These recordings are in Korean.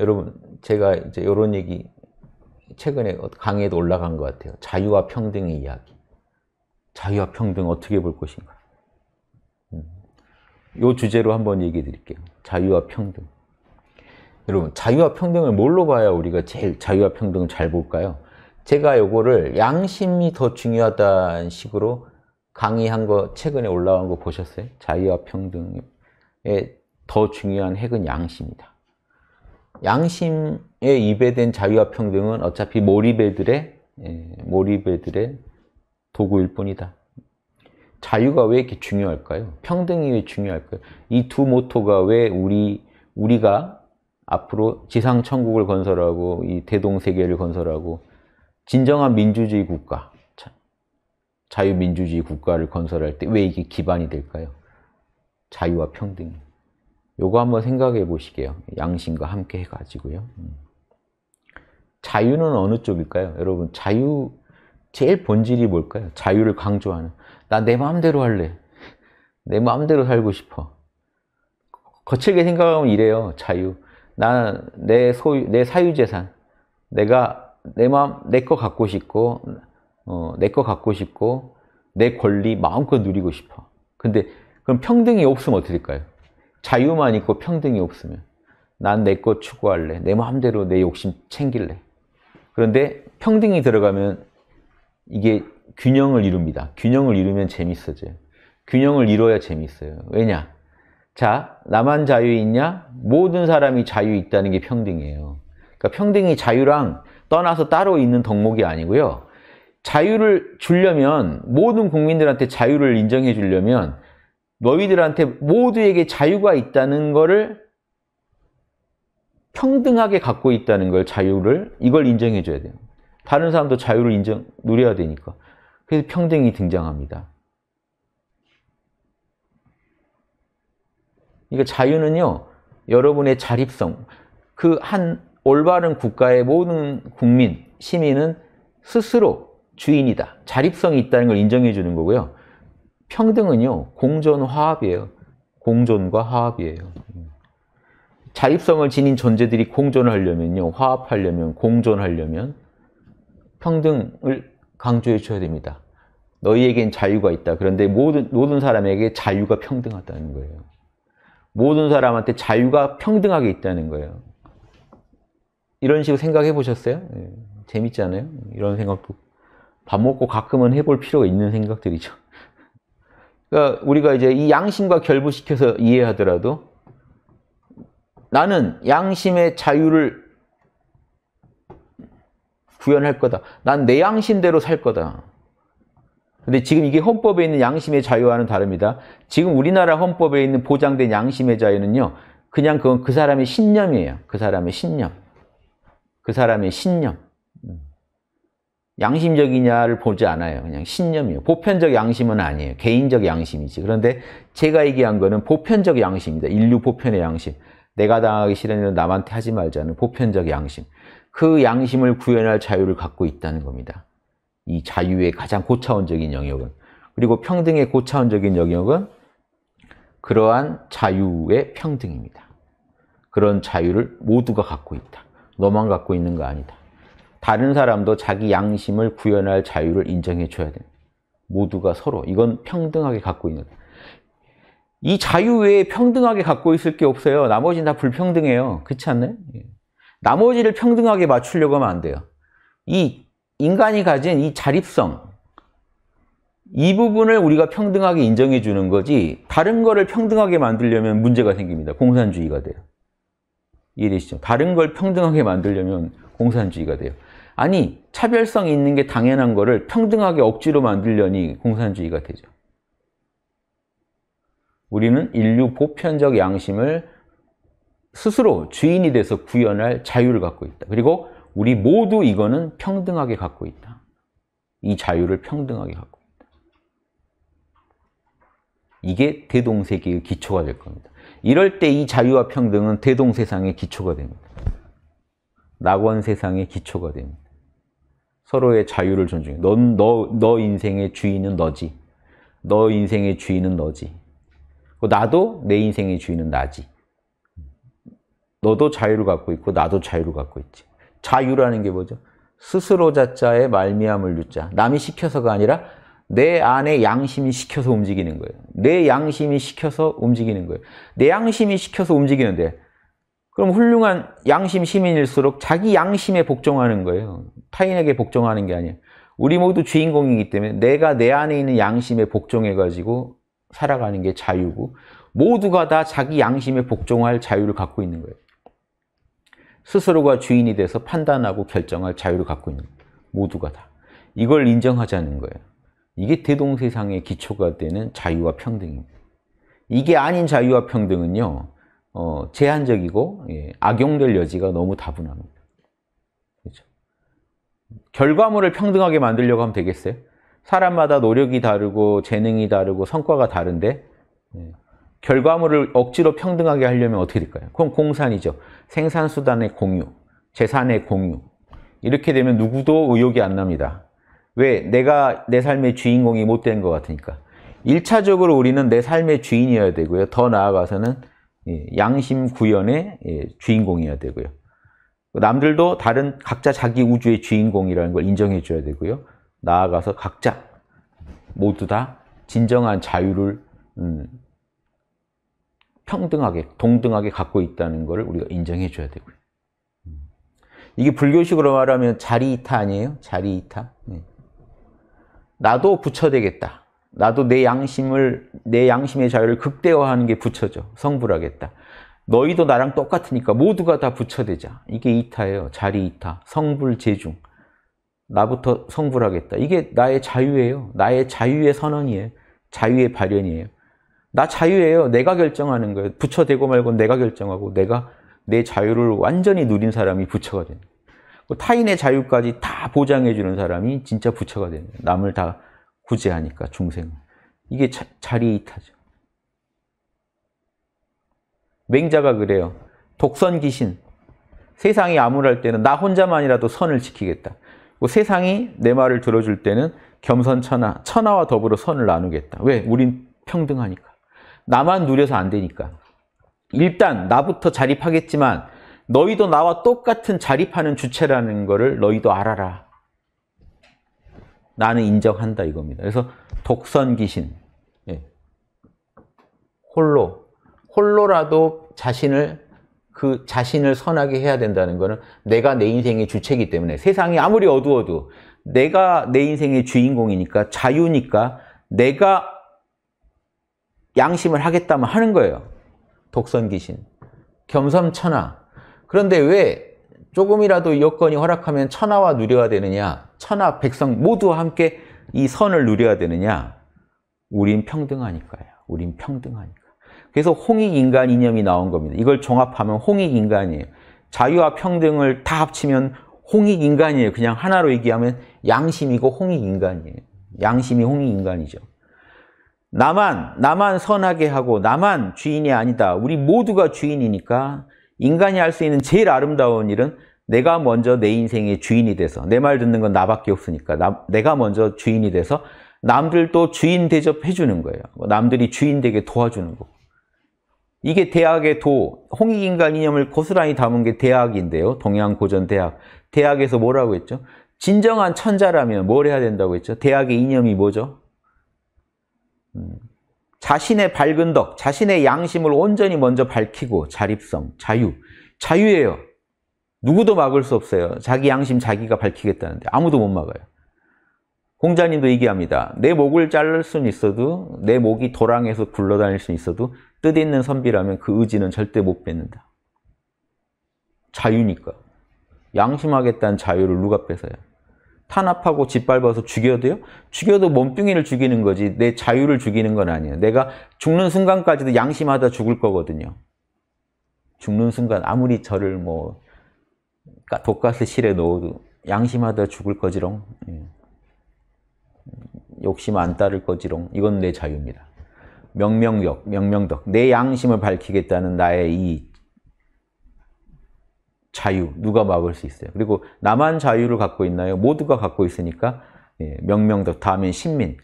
여러분 제가 이제 이런 얘기 최근에 어, 강의에도 올라간 것 같아요. 자유와 평등의 이야기. 자유와 평등 어떻게 볼 것인가. 이 음. 주제로 한번 얘기해 드릴게요. 자유와 평등. 여러분 자유와 평등을 뭘로 봐야 우리가 제일 자유와 평등을 잘 볼까요? 제가 요거를 양심이 더 중요하다는 식으로 강의한 거 최근에 올라온 거 보셨어요? 자유와 평등에 더 중요한 핵은 양심이다. 양심에 입에된 자유와 평등은 어차피 몰입애들의 예, 몰입애들의 도구일 뿐이다. 자유가 왜 이렇게 중요할까요? 평등이 왜 중요할까요? 이 두 모토가 왜 우리 우리가 앞으로 지상 천국을 건설하고 이 대동 세계를 건설하고 진정한 민주주의 국가, 자유민주주의 국가를 건설할 때 왜 이게 기반이 될까요? 자유와 평등 요거 한번 생각해 보시게요. 양심과 함께 해가지고요. 음. 자유는 어느 쪽일까요? 여러분, 자유, 제일 본질이 뭘까요? 자유를 강조하는. 나 내 마음대로 할래. 내 마음대로 살고 싶어. 거칠게 생각하면 이래요. 자유. 나내 소유, 내 사유재산. 내가 내 마음, 내 거 갖고 싶고, 어, 내 거 갖고 싶고, 내 권리 마음껏 누리고 싶어. 근데 그럼 평등이 없으면 어떻게 될까요? 자유만 있고 평등이 없으면 난 내 것 추구할래. 내 마음대로 내 욕심 챙길래. 그런데 평등이 들어가면 이게 균형을 이룹니다. 균형을 이루면 재밌어져요. 균형을 이뤄야 재밌어요. 왜냐? 자, 나만 자유 있냐? 모든 사람이 자유 있다는 게 평등이에요. 그러니까 평등이 자유랑 떠나서 따로 있는 덕목이 아니고요. 자유를 주려면 모든 국민들한테 자유를 인정해 주려면 너희들한테 모두에게 자유가 있다는 것을 평등하게 갖고 있다는 걸 자유를 이걸 인정해 줘야 돼요. 다른 사람도 자유를 인정 누려야 되니까. 그래서 평등이 등장합니다. 그러니까 자유는요. 여러분의 자립성. 그 한 올바른 국가의 모든 국민, 시민은 스스로 주인이다. 자립성이 있다는 걸 인정해 주는 거고요. 평등은요, 공존 화합이에요. 공존과 화합이에요. 자립성을 지닌 존재들이 공존하려면요, 화합하려면, 공존하려면 평등을 강조해 줘야 됩니다. 너희에겐 자유가 있다. 그런데 모든, 모든 사람에게 자유가 평등하다는 거예요. 모든 사람한테 자유가 평등하게 있다는 거예요. 이런 식으로 생각해 보셨어요? 예, 재밌지 않아요? 이런 생각도 밥 먹고 가끔은 해볼 필요가 있는 생각들이죠. 그러니까 우리가 이제 이 양심과 결부시켜서 이해하더라도 나는 양심의 자유를 구현할 거다. 난 내 양심대로 살 거다. 근데 지금 이게 헌법에 있는 양심의 자유와는 다릅니다. 지금 우리나라 헌법에 있는 보장된 양심의 자유는요. 그냥 그건 그 사람의 신념이에요. 그 사람의 신념. 그 사람의 신념. 음. 양심적이냐를 보지 않아요. 그냥 신념이요 보편적 양심은 아니에요. 개인적 양심이지. 그런데 제가 얘기한 거는 보편적 양심입니다. 인류 보편의 양심. 내가 당하기 싫은 일은 남한테 하지 말자는 보편적 양심. 그 양심을 구현할 자유를 갖고 있다는 겁니다. 이 자유의 가장 고차원적인 영역은. 그리고 평등의 고차원적인 영역은 그러한 자유의 평등입니다. 그런 자유를 모두가 갖고 있다. 너만 갖고 있는 거 아니다. 다른 사람도 자기 양심을 구현할 자유를 인정해 줘야 돼. 니 모두가 서로 이건 평등하게 갖고 있는 이 자유 외에 평등하게 갖고 있을 게 없어요. 나머지는 다 불평등해요. 그렇지 않나요? 예. 나머지를 평등하게 맞추려고 하면 안 돼요. 이 인간이 가진 이 자립성 이 부분을 우리가 평등하게 인정해 주는 거지 다른 거를 평등하게 만들려면 문제가 생깁니다. 공산주의가 돼요. 이해되시죠? 다른 걸 평등하게 만들려면 공산주의가 돼요. 아니 차별성이 있는 게 당연한 거를 평등하게 억지로 만들려니 공산주의가 되죠. 우리는 인류 보편적 양심을 스스로 주인이 돼서 구현할 자유를 갖고 있다. 그리고 우리 모두 이거는 평등하게 갖고 있다. 이 자유를 평등하게 갖고 있다. 이게 대동세계의 기초가 될 겁니다. 이럴 때 이 자유와 평등은 대동세상의 기초가 됩니다. 낙원세상의 기초가 됩니다. 서로의 자유를 존중해. 넌, 너, 너 인생의 주인은 너지. 너 인생의 주인은 너지. 나도 내 인생의 주인은 나지. 너도 자유를 갖고 있고 나도 자유를 갖고 있지. 자유라는 게 뭐죠? 스스로 자자의 말미암을 유자. 남이 시켜서가 아니라 내 안에 양심이 시켜서 움직이는 거예요. 내 양심이 시켜서 움직이는 거예요. 내 양심이 시켜서 움직이는데 그럼 훌륭한 양심 시민일수록 자기 양심에 복종하는 거예요. 타인에게 복종하는 게 아니에요. 우리 모두 주인공이기 때문에 내가 내 안에 있는 양심에 복종해가지고 살아가는 게 자유고 모두가 다 자기 양심에 복종할 자유를 갖고 있는 거예요. 스스로가 주인이 돼서 판단하고 결정할 자유를 갖고 있는 거예요. 모두가 다. 이걸 인정하자는 거예요. 이게 대동세상의 기초가 되는 자유와 평등입니다. 이게 아닌 자유와 평등은요. 어, 제한적이고 예, 악용될 여지가 너무 다분합니다. 그렇죠? 결과물을 평등하게 만들려고 하면 되겠어요? 사람마다 노력이 다르고 재능이 다르고 성과가 다른데 예, 결과물을 억지로 평등하게 하려면 어떻게 될까요? 그럼 공산이죠. 생산수단의 공유, 재산의 공유. 이렇게 되면 누구도 의욕이 안 납니다. 왜? 내가 내 삶의 주인공이 못 된 것 같으니까. 1차적으로 우리는 내 삶의 주인이어야 되고요. 더 나아가서는 예, 양심 구현의 예, 주인공이어야 되고요. 남들도 다른 각자 자기 우주의 주인공이라는 걸 인정해 줘야 되고요. 나아가서 각자 모두 다 진정한 자유를 음, 평등하게, 동등하게 갖고 있다는 것을 우리가 인정해 줘야 되고요. 이게 불교식으로 말하면 자리이타 아니에요? 자리이타. 네. 나도 부처 되겠다. 나도 내 양심을 내 양심의 자유를 극대화하는 게 부처죠. 성불하겠다. 너희도 나랑 똑같으니까 모두가 다 부처되자. 이게 이타예요. 자리 이타. 성불 재중. 나부터 성불하겠다. 이게 나의 자유예요. 나의 자유의 선언이에요. 자유의 발현이에요. 나 자유예요. 내가 결정하는 거예요. 부처 되고 말고 내가 결정하고 내가 내 자유를 완전히 누린 사람이 부처가 되는 거예요. 그 타인의 자유까지 다 보장해 주는 사람이 진짜 부처가 되는 거예요. 남을 다 구제하니까 중생을. 이게 자, 자리 이타죠. 맹자가 그래요. 독선 귀신. 세상이 암울할 때는 나 혼자만이라도 선을 지키겠다. 그 세상이 내 말을 들어줄 때는 겸손천하, 천하와 더불어 선을 나누겠다. 왜? 우린 평등하니까. 나만 누려서 안 되니까. 일단 나부터 자립하겠지만 너희도 나와 똑같은 자립하는 주체라는 것을 너희도 알아라. 나는 인정한다 이겁니다. 그래서 독선 귀신, 예. 홀로, 홀로라도 자신을 그 자신을 선하게 해야 된다는 것은 내가 내 인생의 주체이기 때문에 세상이 아무리 어두워도 내가 내 인생의 주인공이니까 자유니까 내가 양심을 하겠다면 하는 거예요. 독선 귀신, 겸손천하. 그런데 왜 조금이라도 여건이 허락하면 천하와 누려야 되느냐? 천하 백성 모두와 함께 이 선을 누려야 되느냐? 우린 평등하니까요. 우린 평등하니까. 그래서 홍익인간 이념이 나온 겁니다. 이걸 종합하면 홍익인간이에요. 자유와 평등을 다 합치면 홍익인간이에요. 그냥 하나로 얘기하면 양심이고 홍익인간이에요. 양심이 홍익인간이죠. 나만, 나만 선하게 하고 나만 주인이 아니다. 우리 모두가 주인이니까 인간이 할 수 있는 제일 아름다운 일은 내가 먼저 내 인생의 주인이 돼서 내 말 듣는 건 나밖에 없으니까 나, 내가 먼저 주인이 돼서 남들도 주인 대접해 주는 거예요. 뭐 남들이 주인 되게 도와주는 거. 이게 대학의 도, 홍익인간 이념을 고스란히 담은 게 대학인데요. 동양고전대학. 대학에서 뭐라고 했죠? 진정한 천자라면 뭘 해야 된다고 했죠? 대학의 이념이 뭐죠? 음, 자신의 밝은 덕, 자신의 양심을 온전히 먼저 밝히고 자립성, 자유. 자유예요. 누구도 막을 수 없어요. 자기 양심 자기가 밝히겠다는데 아무도 못 막아요. 공자님도 얘기합니다. 내 목을 자를 수는 있어도 내 목이 도랑에서 굴러다닐 수는 있어도 뜻 있는 선비라면 그 의지는 절대 못 뺏는다. 자유니까. 양심하겠다는 자유를 누가 뺏어요? 탄압하고 짓밟아서 죽여도요? 죽여도 몸뚱이를 죽이는 거지 내 자유를 죽이는 건 아니에요. 내가 죽는 순간까지도 양심하다 죽을 거거든요. 죽는 순간 아무리 저를 뭐 그러니까 독가스 실에 넣어도 양심하다 죽을 거지롱 예. 욕심 안 따를 거지롱 이건 내 자유입니다 명명력, 명명덕 내 양심을 밝히겠다는 나의 이 자유 누가 막을 수 있어요 그리고 나만 자유를 갖고 있나요? 모두가 갖고 있으니까 예, 명명덕 다음엔 신민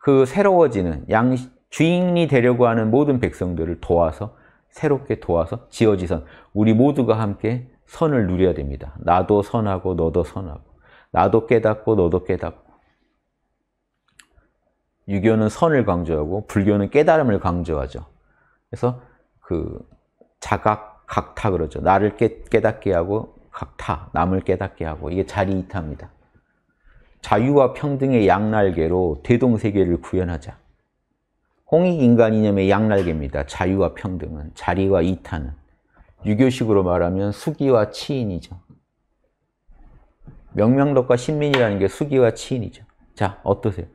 그 새로워지는 양 주인이 되려고 하는 모든 백성들을 도와서 새롭게 도와서 지어지선 우리 모두가 함께 선을 누려야 됩니다. 나도 선하고 너도 선하고 나도 깨닫고 너도 깨닫고 유교는 선을 강조하고 불교는 깨달음을 강조하죠. 그래서 그 자각, 각타 그러죠. 나를 깨, 깨닫게 하고 각타, 남을 깨닫게 하고 이게 자리이타입니다. 자유와 평등의 양날개로 대동세계를 구현하자. 홍익인간 이념의 양날개입니다. 자유와 평등은, 자리와 이타는. 유교식으로 말하면 수기와 치인이죠. 명명덕과 신민이라는 게 수기와 치인이죠. 자, 어떠세요?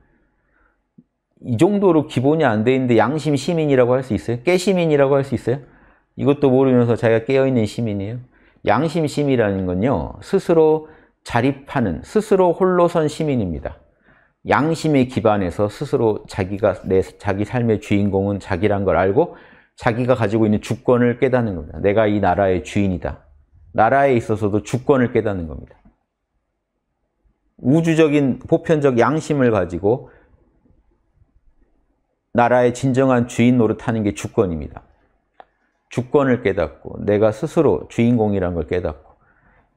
이 정도로 기본이 안 돼 있는데 양심 시민이라고 할 수 있어요? 깨시민이라고 할 수 있어요? 이것도 모르면서 자기가 깨어있는 시민이에요. 양심 시민이라는 건요. 스스로 자립하는, 스스로 홀로선 시민입니다. 양심에 기반해서 스스로 자기가 내 자기 삶의 주인공은 자기란 걸 알고 자기가 가지고 있는 주권을 깨닫는 겁니다. 내가 이 나라의 주인이다. 나라에 있어서도 주권을 깨닫는 겁니다. 우주적인 보편적 양심을 가지고 나라의 진정한 주인 노릇하는 게 주권입니다. 주권을 깨닫고 내가 스스로 주인공이란 걸 깨닫고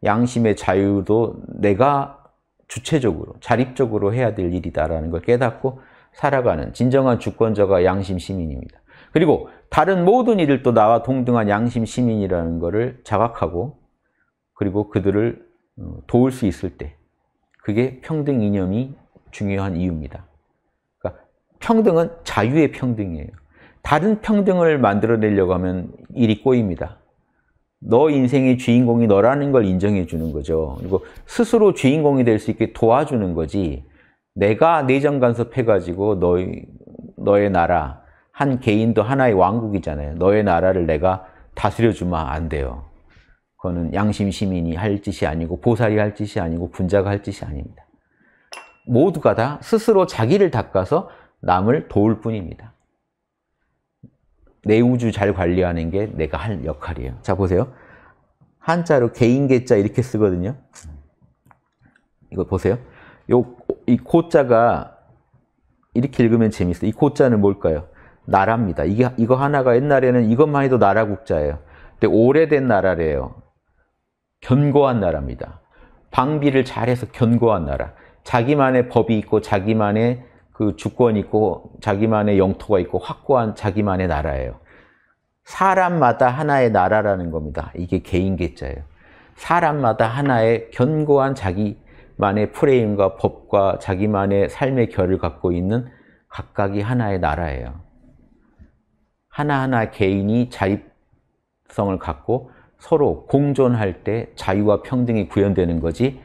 양심의 자유도 내가 주체적으로 자립적으로 해야 될 일이다라는 걸 깨닫고 살아가는 진정한 주권자가 양심 시민입니다. 그리고 다른 모든 이들도 나와 동등한 양심 시민이라는 것을 자각하고 그리고 그들을 어, 도울 수 있을 때 그게 평등 이념이 중요한 이유입니다. 그러니까 평등은 자유의 평등이에요. 다른 평등을 만들어내려고 하면 일이 꼬입니다. 너 인생의 주인공이 너라는 걸 인정해 주는 거죠. 그리고 스스로 주인공이 될 수 있게 도와주는 거지. 내가 내정 간섭해가지고 너의, 너의 나라, 한 개인도 하나의 왕국이잖아요. 너의 나라를 내가 다스려주면 안 돼요. 그거는 양심 시민이 할 짓이 아니고 보살이 할 짓이 아니고 분자가 할 짓이 아닙니다. 모두가 다 스스로 자기를 닦아서 남을 도울 뿐입니다. 내 우주 잘 관리하는 게 내가 할 역할이에요. 자 보세요. 한자로 개인계자 이렇게 쓰거든요. 이거 보세요. 요, 이 고자가 이렇게 읽으면 재밌어요. 이 고자는 뭘까요? 나라입니다. 이게, 이거 하나가 옛날에는 이것만 해도 나라 국자예요. 근데 오래된 나라래요. 견고한 나라입니다. 방비를 잘해서 견고한 나라. 자기만의 법이 있고 자기만의 그 주권이 있고 자기만의 영토가 있고 확고한 자기만의 나라예요. 사람마다 하나의 나라라는 겁니다. 이게 개인계자예요. 사람마다 하나의 견고한 자기만의 프레임과 법과 자기만의 삶의 결을 갖고 있는 각각이 하나의 나라예요. 하나하나 개인이 자립성을 갖고 서로 공존할 때 자유와 평등이 구현되는 거지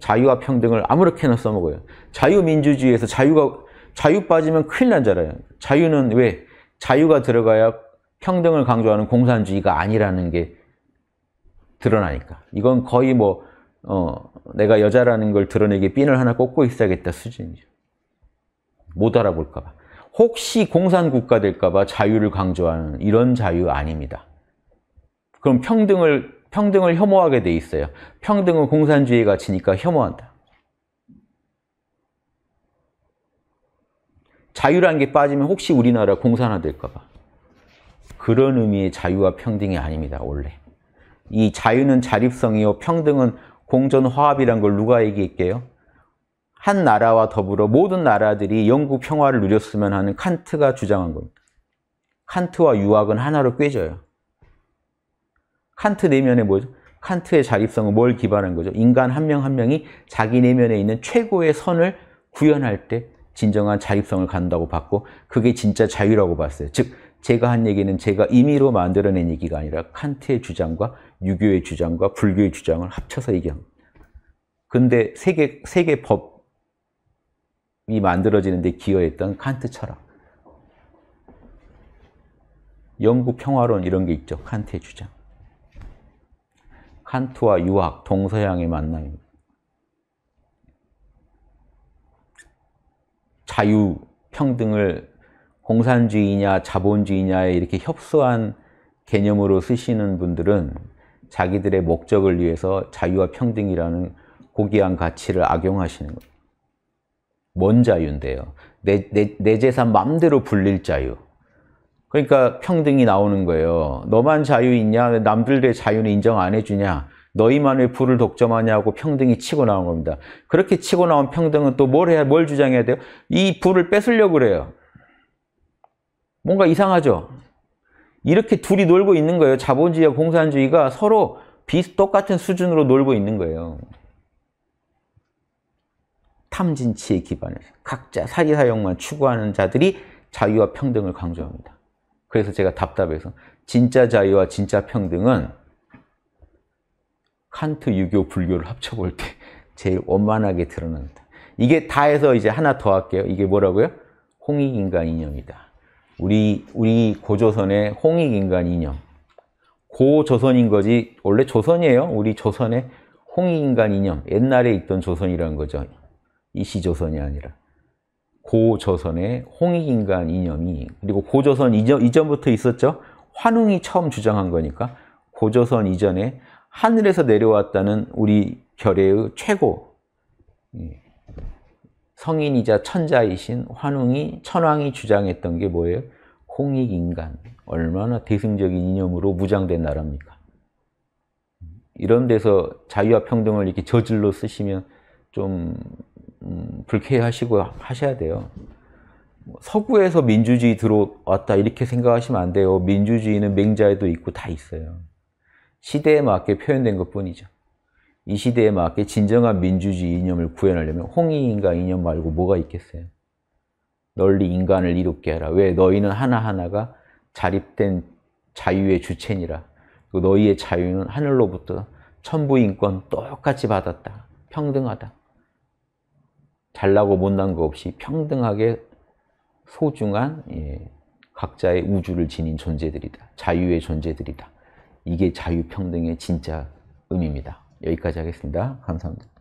자유와 평등을 아무렇게나 써먹어요. 자유민주주의에서 자유가 자유 빠지면 큰일 난잖아요. 자유는 왜? 자유가 들어가야 평등을 강조하는 공산주의가 아니라는 게 드러나니까. 이건 거의 뭐 어, 내가 여자라는 걸 드러내기 핀을 하나 꽂고 있어야겠다 수준이죠. 못 알아볼까 봐. 혹시 공산국가 될까봐 자유를 강조하는 이런 자유 아닙니다. 그럼 평등을, 평등을 혐오하게 돼 있어요. 평등은 공산주의 가치니까 혐오한다. 자유라게 빠지면 혹시 우리나라 공산화 될까봐. 그런 의미의 자유와 평등이 아닙니다, 원래. 이 자유는 자립성이요, 평등은 공존화합이란 걸 누가 얘기했게요? 한 나라와 더불어 모든 나라들이 영국 평화를 누렸으면 하는 칸트가 주장한 겁니다. 칸트와 유학은 하나로 꿰져요. 칸트 내면에 뭐죠? 칸트의 자립성은 뭘 기반한 거죠? 인간 한 명한 한 명이 자기 내면에 있는 최고의 선을 구현할 때 진정한 자립성을 간다고 봤고 그게 진짜 자유라고 봤어요. 즉 제가 한 얘기는 제가 임의로 만들어낸 얘기가 아니라 칸트의 주장과 유교의 주장과 불교의 주장을 합쳐서 얘기합니다. 근데 세계 세계 법이 만들어지는 데 기여했던 칸트 철학. 영국 평화론 이런 게 있죠. 칸트의 주장. 칸트와 유학, 동서양의 만남 자유, 평등을 공산주의냐 자본주의냐에 이렇게 협소한 개념으로 쓰시는 분들은 자기들의 목적을 위해서 자유와 평등이라는 고귀한 가치를 악용하시는 거예요. 뭔 자유인데요? 내, 내, 내 재산 맘대로 불릴 자유. 그러니까 평등이 나오는 거예요. 너만 자유 있냐? 남들의 자유는 인정 안 해주냐? 너희만 왜 부를 독점하냐고 평등이 치고 나온 겁니다. 그렇게 치고 나온 평등은 또 뭘 해야, 뭘 주장해야 돼요? 이 부를 뺏으려고 그래요. 뭔가 이상하죠? 이렇게 둘이 놀고 있는 거예요. 자본주의와 공산주의가 서로 비슷 똑같은 수준으로 놀고 있는 거예요. 탐진치에 기반해서 각자 사리 사용만 추구하는 자들이 자유와 평등을 강조합니다. 그래서 제가 답답해서 진짜 자유와 진짜 평등은 칸트, 유교, 불교를 합쳐볼 때 제일 원만하게 드러납니다 이게 다 해서 이제 하나 더 할게요. 이게 뭐라고요? 홍익인간 이념이다. 우리 우리 고조선의 홍익인간 이념. 고조선인 거지 원래 조선이에요. 우리 조선의 홍익인간 이념. 옛날에 있던 조선이라는 거죠. 이시조선이 아니라 고조선의 홍익인간 이념이 그리고 고조선 이전, 부터 있었죠. 환웅이 처음 주장한 거니까 고조선 이전에 하늘에서 내려왔다는 우리 결의의 최고 예, 성인이자 천자이신 환웅이 천왕이 주장했던 게 뭐예요? 홍익인간 얼마나 대승적인 이념으로 무장된 나라입니까? 이런 데서 자유와 평등을 이렇게 저질로 쓰시면 좀 음, 불쾌하시고 하셔야 돼요. 뭐 서구에서 민주주의 들어왔다 이렇게 생각하시면 안 돼요. 민주주의는 맹자에도 있고 다 있어요. 시대에 맞게 표현된 것뿐이죠. 이 시대에 맞게 진정한 민주주의 이념을 구현하려면 홍익인간 이념 말고 뭐가 있겠어요? 널리 인간을 이롭게 하라. 왜? 너희는 하나하나가 자립된 자유의 주체니라. 너희의 자유는 하늘로부터 천부인권 똑같이 받았다. 평등하다. 잘나고 못난 거 없이 평등하게 소중한 예, 각자의 우주를 지닌 존재들이다. 자유의 존재들이다. 이게 자유평등의 진짜 의미입니다. 여기까지 하겠습니다. 감사합니다.